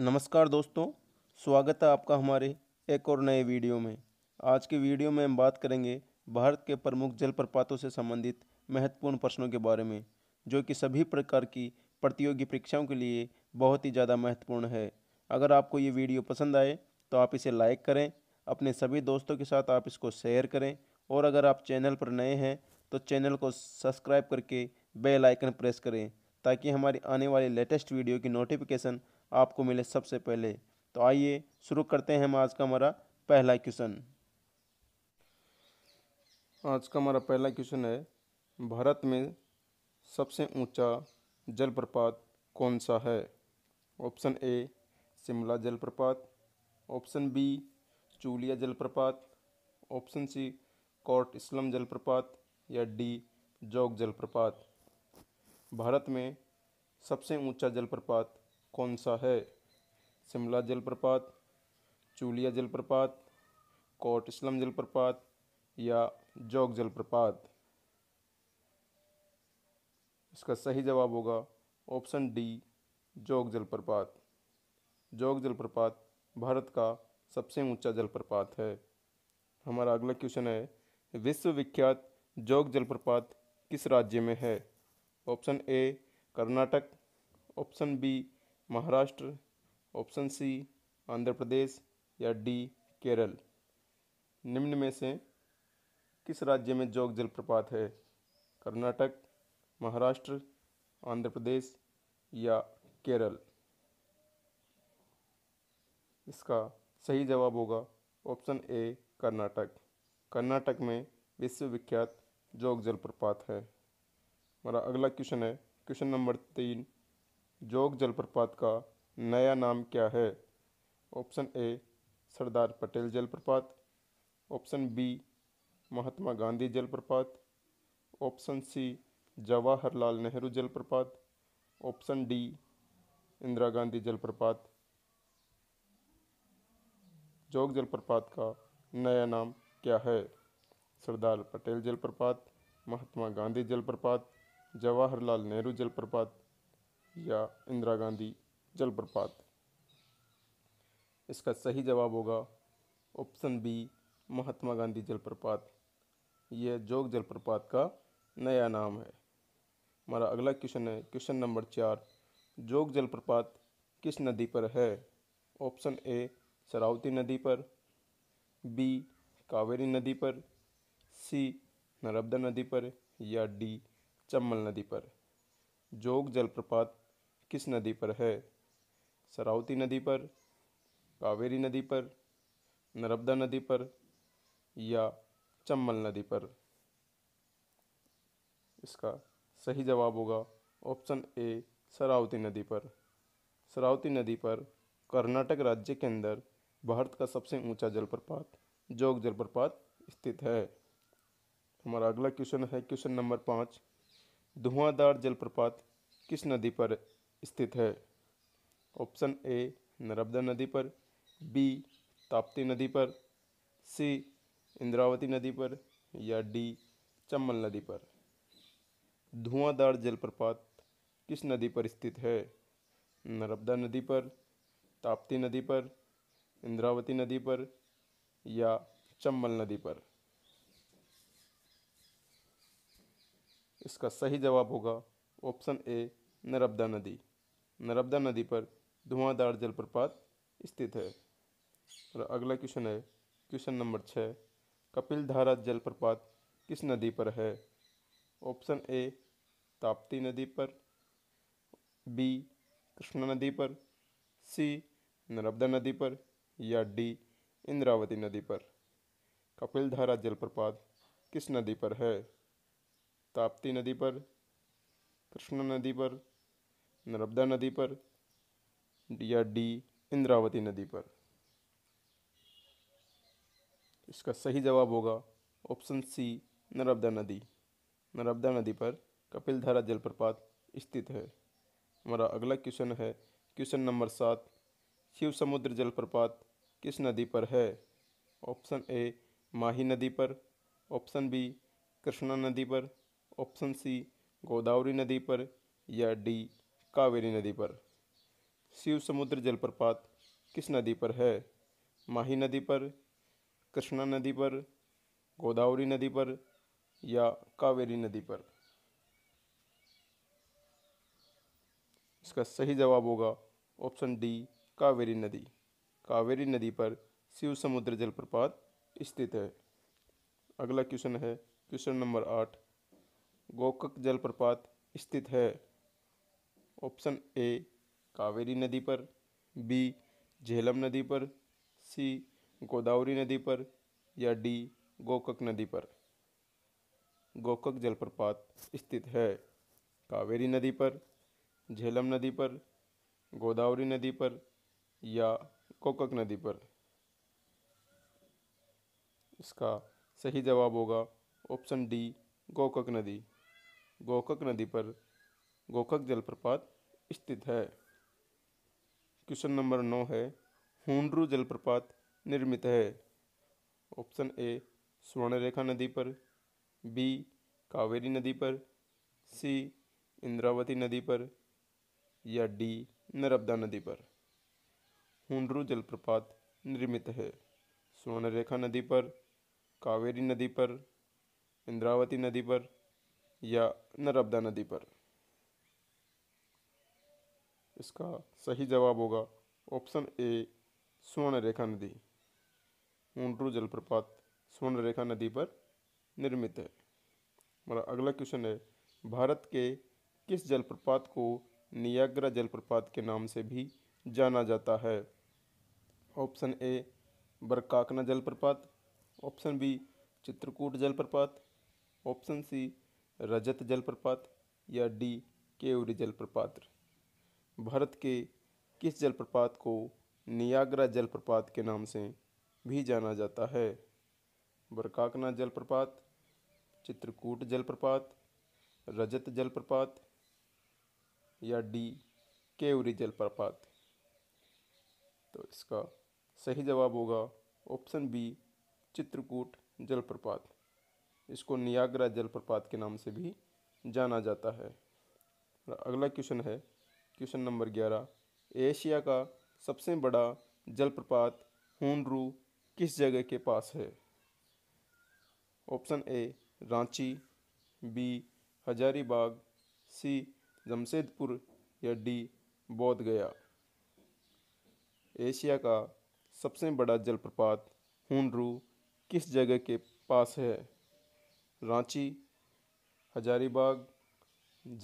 नमस्कार दोस्तों स्वागत है आपका हमारे एक और नए वीडियो में आज के वीडियो में हम बात करेंगे भारत के प्रमुख जलप्रपातों से संबंधित महत्वपूर्ण प्रश्नों के बारे में जो कि सभी प्रकार की प्रतियोगी परीक्षाओं के लिए बहुत ही ज़्यादा महत्वपूर्ण है अगर आपको ये वीडियो पसंद आए तो आप इसे लाइक करें अपने सभी दोस्तों के साथ आप इसको शेयर करें और अगर आप चैनल पर नए हैं तो चैनल को सब्सक्राइब करके बेल आइकन प्रेस करें ताकि हमारी आने वाली लेटेस्ट वीडियो की नोटिफिकेशन आपको मिले सबसे पहले तो आइए शुरू करते हैं हम आज का हमारा पहला क्वेश्चन आज का हमारा पहला क्वेश्चन है भारत में सबसे ऊंचा जलप्रपात कौन सा है ऑप्शन ए शिमला जलप्रपात ऑप्शन बी चूलिया जलप्रपात ऑप्शन सी कोर्ट इस्लम जलप्रपात या डी जोग जलप्रपात भारत में सबसे ऊंचा जलप्रपात कौन सा है शिमला जलप्रपात चूलिया जलप्रपात कोट इस्लम जलप्रपात या जोग जलप्रपात इसका सही जवाब होगा ऑप्शन डी जोग जलप्रपात जोग जलप्रपात भारत का सबसे ऊंचा जलप्रपात है हमारा अगला क्वेश्चन है विश्वविख्यात जोग जलप्रपात किस राज्य में है option A Karnataka option B Maharashtra option C Andhra Pradesh या डी केरल निम्न में से किस राज्य में जोग जलप्रपात है कर्नाटक महाराष्ट्र आंध्र प्रदेश या केरल इसका सही जवाब होगा ऑप्शन ए कर्नाटक कर्नाटक में विश्वविख्यात जोग जलप्रपात है हमारा अगला क्वेश्चन है क्वेश्चन नंबर तीन जोग जलप्रपात का नया नाम क्या है ऑप्शन ए सरदार पटेल जलप्रपात ऑप्शन बी महात्मा गांधी जलप्रपात ऑप्शन सी जवाहरलाल नेहरू जलप्रपात ऑप्शन डी इंदिरा गांधी जलप्रपात जोग जलप्रपात का नया नाम क्या है सरदार पटेल जलप्रपात महात्मा गांधी जलप्रपात जवाहरलाल नेहरू जलप्रपात या इंदिरा गांधी जलप्रपात इसका सही जवाब होगा ऑप्शन बी महात्मा गांधी जलप्रपात यह जोग जलप्रपात का नया नाम है हमारा अगला क्वेश्चन है क्वेश्चन नंबर चार जोग जलप्रपात किस नदी पर है ऑप्शन ए सरावती नदी पर बी कावेरी नदी पर सी नर्मदा नदी पर या डी चम्बल नदी पर जोग जलप्रपात किस नदी पर है सरावती नदी पर कावेरी नदी पर नर्मदा नदी पर या चम्बल नदी पर इसका सही जवाब होगा ऑप्शन ए सरावती नदी पर सरावती नदी पर कर्नाटक राज्य के अंदर भारत का सबसे ऊंचा जलप्रपात जोग जलप्रपात स्थित है हमारा अगला क्वेश्चन है क्वेश्चन नंबर पाँच धुआंधार जलप्रपात किस नदी पर स्थित है ऑप्शन ए नर्मदा नदी पर बी ताप्ती नदी पर सी इंद्रावती नदी पर या डी चम्बल नदी पर धुआंधार जलप्रपात किस नदी पर स्थित है नर्मदा नदी पर ताप्ती नदी पर इंद्रावती नदी पर या चम्बल नदी पर इसका सही जवाब होगा ऑप्शन ए नर्मदा नदी नर्मदा नदी पर धुआंधार जलप्रपात स्थित है और अगला क्वेश्चन है क्वेश्चन नंबर छः कपिल धारा जलप्रपात किस नदी पर है ऑप्शन ए ताप्ती नदी पर बी कृष्णा नदी पर सी नर्मदा नदी पर या डी इंद्रावती नदी पर कपिल धारा जलप्रपात किस नदी पर है ताप्ती नदी पर कृष्णा नदी पर नर्मदा नदी पर या डी इंद्रावती नदी पर इसका सही जवाब होगा ऑप्शन सी नर्मदा नदी नर्मदा नदी पर कपिलधारा जलप्रपात स्थित है हमारा अगला क्वेश्चन है क्वेश्चन नंबर सात शिव समुद्र जलप्रपात किस नदी पर है ऑप्शन ए माही नदी पर ऑप्शन बी कृष्णा नदी पर ऑप्शन सी गोदावरी नदी पर या डी कावेरी नदी पर शिव समुद्र जलप्रपात किस नदी पर है माही नदी पर कृष्णा नदी पर गोदावरी नदी पर या कावेरी नदी पर इसका सही जवाब होगा ऑप्शन डी कावेरी नदी कावेरी नदी पर शिव समुद्र जलप्रपात स्थित है अगला क्वेश्चन है क्वेश्चन नंबर आठ गोकक जलप्रपात स्थित है ऑप्शन ए कावेरी नदी पर बी झेलम नदी पर सी गोदावरी नदी पर या डी गोकक नदी पर गोकक जलप्रपात स्थित है कावेरी नदी पर झेलम नदी पर गोदावरी नदी पर या गोकक नदी पर इसका सही जवाब होगा ऑप्शन डी गोकक नदी गोकक नदी पर गोखक जलप्रपात स्थित है क्वेश्चन नंबर नौ है हुंड्रू जलप्रपात निर्मित है ऑप्शन ए स्वर्णरेखा नदी पर बी कावेरी नदी पर सी इंद्रावती नदी पर या डी नर्मदा नदी पर हुंड्रू जलप्रपात निर्मित है स्वर्णरेखा नदी पर कावेरी नदी पर इंद्रावती नदी पर या नर्मदा नदी पर इसका सही जवाब होगा ऑप्शन ए स्वर्ण रेखा नदी मुंडरू जलप्रपात स्वर्ण रेखा नदी पर निर्मित है हमारा अगला क्वेश्चन है भारत के किस जलप्रपात को नियाग्रा जलप्रपात के नाम से भी जाना जाता है ऑप्शन ए बरकाकना जलप्रपात ऑप्शन बी चित्रकूट जलप्रपात ऑप्शन सी रजत जलप्रपात या डी केवरी जलप्रपात भारत के किस जलप्रपात को नियाग्रा जलप्रपात के नाम से भी जाना जाता है बरकाकना जलप्रपात चित्रकूट जलप्रपात रजत जलप्रपात या डी केवरी जलप्रपात तो इसका सही जवाब होगा ऑप्शन बी चित्रकूट जलप्रपात इसको नियाग्रा जलप्रपात के नाम से भी जाना जाता है अगला क्वेश्चन है क्वेश्चन नंबर ग्यारह एशिया का सबसे बड़ा जलप्रपात हुनरू किस जगह के पास है option A Ranchi B Hazaribagh C Jamshedpur या डी बोध गया एशिया का सबसे बड़ा जलप्रपात हुनरू किस जगह के पास है रांची हजारीबाग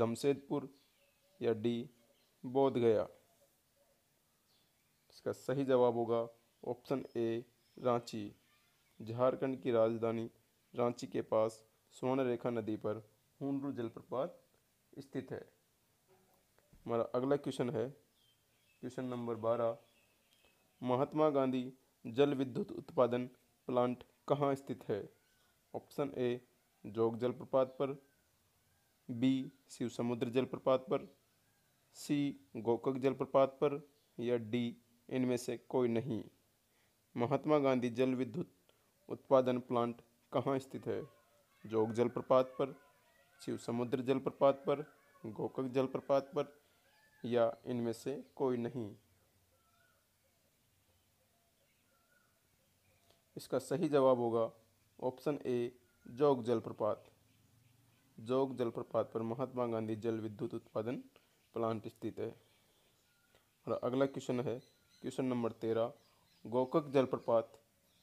जमशेदपुर या डी बोध गया इसका सही जवाब होगा ऑप्शन ए रांची झारखंड की राजधानी रांची के पास स्वर्णरेखा नदी पर हुनरू जलप्रपात स्थित है हमारा अगला क्वेश्चन है क्वेश्चन नंबर बारह महात्मा गांधी जल विद्युत उत्पादन प्लांट कहाँ स्थित है ऑप्शन ए जोग जलप्रपात पर बी शिव समुद्र जलप्रपात पर सी गोकक जलप्रपात पर या डी इनमें से कोई नहीं महात्मा गांधी जल विद्युत उत्पादन प्लांट कहाँ स्थित है जोग जलप्रपात पर शिव समुद्र जलप्रपात पर गोकक जलप्रपात पर या इनमें से कोई नहीं इसका सही जवाब होगा ऑप्शन ए जोग जलप्रपात जोग जलप्रपात पर महात्मा गांधी जल विद्युत उत्पादन प्लांट स्थित है और अगला क्वेश्चन है क्वेश्चन नंबर तेरह गोकक जलप्रपात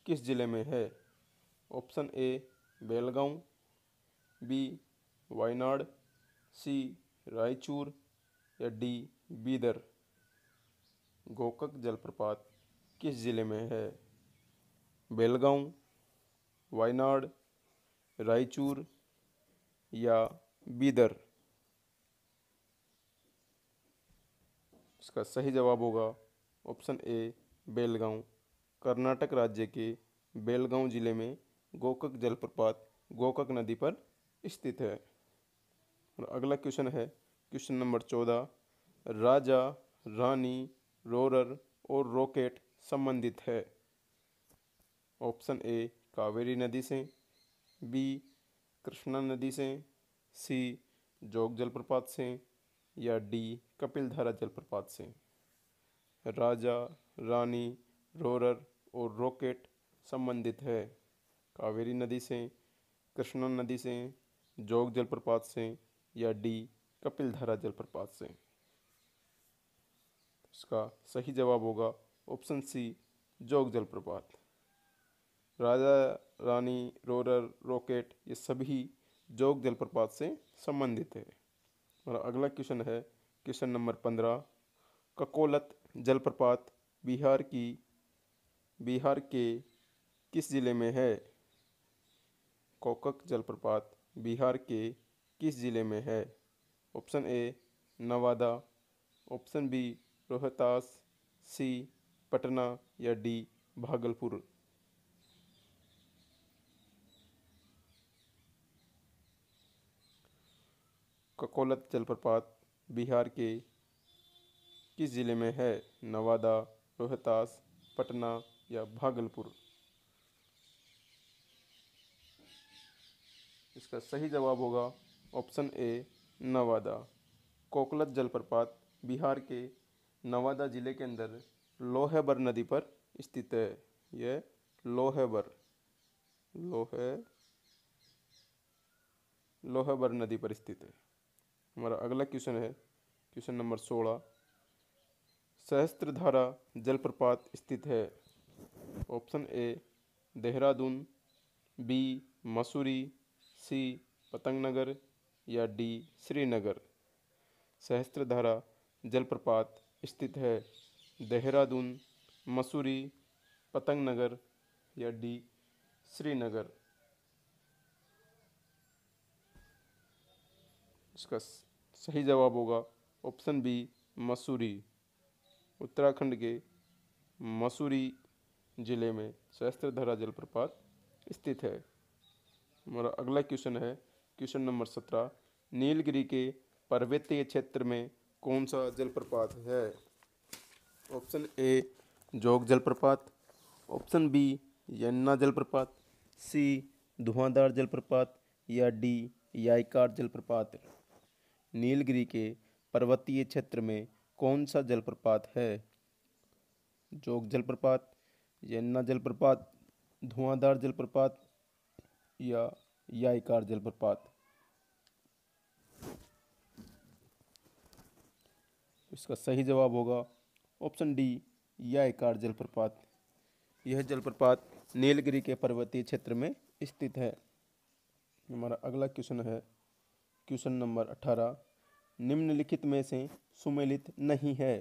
किस जिले में है option A Belgaum B Wayanad C Raichur या डी बीदर गोकक जलप्रपात किस जिले में है बेलगांव वायनाड रायचूर या बीदर इसका सही जवाब होगा ऑप्शन ए बेलगांव कर्नाटक राज्य के बेलगांव जिले में गोकक जलप्रपात गोकक नदी पर स्थित है और अगला क्वेश्चन है क्वेश्चन नंबर चौदह राजा रानी रोरर और रॉकेट संबंधित है ऑप्शन ए कावेरी नदी से बी कृष्णा नदी से सी जोग जलप्रपात से या डी कपिलधारा जलप्रपात से राजा रानी रोरर और रॉकेट संबंधित है कावेरी नदी से कृष्णा नदी से जोग जलप्रपात से या डी कपिलधारा जलप्रपात से इसका सही जवाब होगा ऑप्शन सी जोग जलप्रपात राजा रानी रोरर रॉकेट ये सभी जोग जलप्रपात से संबंधित है और अगला क्वेश्चन है क्वेश्चन नंबर पंद्रह ककोलत जलप्रपात बिहार की बिहार के किस ज़िले में है कोकक जलप्रपात बिहार के किस ज़िले में है option A Nawada option B Rohtas C Patna या डी भागलपुर ककोलत जलप्रपात बिहार के किस ज़िले में है नवादा रोहतास पटना या भागलपुर इसका सही जवाब होगा ऑप्शन ए नवादा कोकलत जलप्रपात बिहार के नवादा ज़िले के अंदर लोहेबर नदी पर स्थित है यह लोहेबर लोहे लोहेबर नदी पर स्थित है हमारा अगला क्वेश्चन है क्वेश्चन नंबर सोलह सहस्त्रधारा जलप्रपात स्थित है option A Dehradun B Mussoorie C Pantnagar या डी श्रीनगर सहस्त्रधारा जलप्रपात स्थित है देहरादून मसूरी पतंगनगर या डी श्रीनगर इसका सही जवाब होगा ऑप्शन बी मसूरी उत्तराखंड के मसूरी ज़िले में धरा जलप्रपात स्थित है हमारा अगला क्वेश्चन है क्वेश्चन नंबर सत्रह नीलगिरी के पर्वतीय क्षेत्र में कौन सा जलप्रपात है ऑप्शन ए जोग जलप्रपात ऑप्शन बी यन्ना जलप्रपात सी धुआंधार जलप्रपात या डी याइकार जलप्रपात नीलगिरी के पर्वतीय क्षेत्र में कौन सा जलप्रपात है जोग जलप्रपात यन्ना जलप्रपात धुआंधार जलप्रपात या याइकार जलप्रपात इसका सही जवाब होगा ऑप्शन डी याइकार जलप्रपात यह जलप्रपात नीलगिरी के पर्वतीय क्षेत्र में स्थित है हमारा अगला क्वेश्चन है क्वेश्चन नंबर अठारह निम्नलिखित में से सुमेलित नहीं है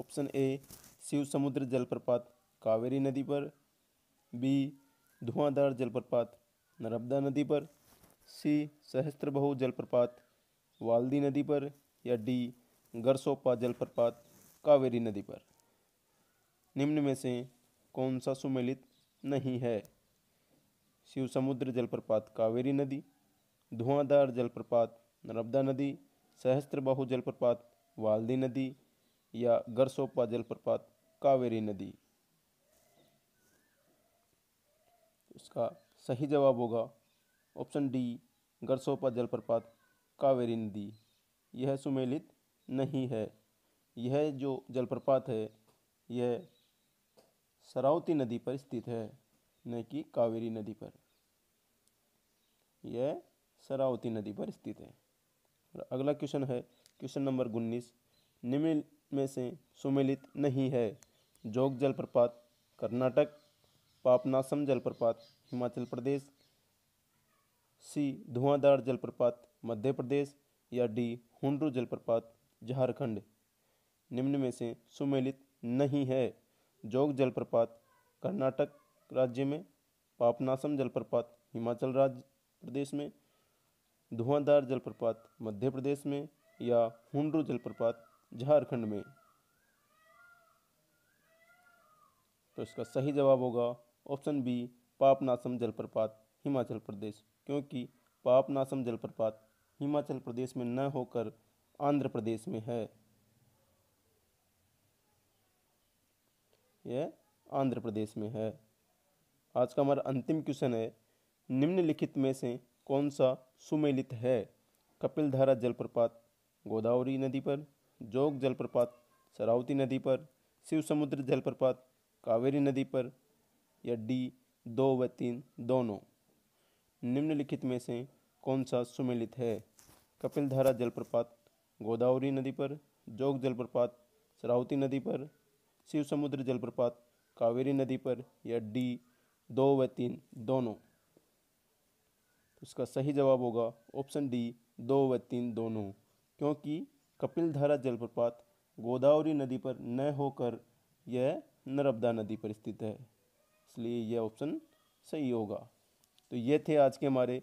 ऑप्शन ए शिव समुद्र जलप्रपात कावेरी नदी पर बी धुआंधार जलप्रपात नर्मदा नदी पर सी सहस्त्रबहु जलप्रपात वाल्दी नदी पर या डी गरसोपा जलप्रपात कावेरी नदी पर निम्न में से कौन सा सुमेलित नहीं है शिव समुद्र जलप्रपात कावेरी नदी धुआंधार जलप्रपात नर्मदा नदी सहस्त्रबाहु जलप्रपात वाल्दी नदी या गरसोपा जलप्रपात कावेरी नदी इसका सही जवाब होगा ऑप्शन डी गरसोपा जलप्रपात कावेरी नदी यह सुमेलित नहीं है यह जो जलप्रपात है यह सरावती नदी पर स्थित है न कि कावेरी नदी पर यह सरावती नदी पर स्थित है अगला क्वेश्चन है क्वेश्चन नंबर उन्नीस निम्न में से सुमिलित नहीं है जोग जलप्रपात कर्नाटक पापनासम जलप्रपात हिमाचल प्रदेश सी धुआंधार जलप्रपात मध्य प्रदेश या डी हुंड्रू जलप्रपात झारखंड निम्न में से सुमिलित नहीं है जोग जलप्रपात कर्नाटक राज्य में पापनासम जलप्रपात हिमाचल राज्य प्रदेश में धुआंधार जलप्रपात मध्य प्रदेश में या हुंडरू जलप्रपात झारखंड में तो इसका सही जवाब होगा ऑप्शन बी पापनासम जलप्रपात हिमाचल प्रदेश क्योंकि पापनासम जलप्रपात हिमाचल प्रदेश में न होकर आंध्र प्रदेश में है यह आंध्र प्रदेश में है आज का हमारा अंतिम क्वेश्चन है निम्नलिखित में से कौन सा सुमेलित है कपिलधारा जलप्रपात गोदावरी नदी पर जोग जलप्रपात सरावती नदी पर शिव समुद्र जलप्रपात कावेरी नदी पर या डी दो व तीन दोनों निम्नलिखित में से कौन सा सुमेलित है कपिलधारा जलप्रपात गोदावरी नदी पर जोग जलप्रपात सरावती नदी पर शिव समुद्र जलप्रपात कावेरी नदी पर या डी दो व तीन दोनों उसका सही जवाब होगा ऑप्शन डी दो व तीन दोनों क्योंकि कपिल धारा जलप्रपात गोदावरी नदी पर न होकर यह नर्मदा नदी पर स्थित है इसलिए यह ऑप्शन सही होगा तो ये थे आज के हमारे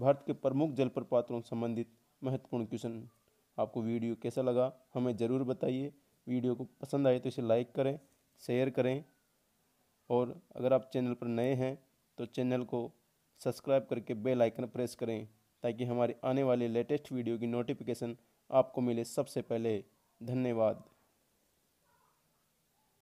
भारत के प्रमुख जलप्रपातों संबंधित महत्वपूर्ण क्वेश्चन आपको वीडियो कैसा लगा हमें ज़रूर बताइए वीडियो को पसंद आए तो इसे लाइक करें शेयर करें और अगर आप चैनल पर नए हैं तो चैनल को सब्सक्राइब करके बेल आइकन प्रेस करें ताकि हमारे आने वाली लेटेस्ट वीडियो की नोटिफिकेशन आपको मिले सबसे पहले धन्यवाद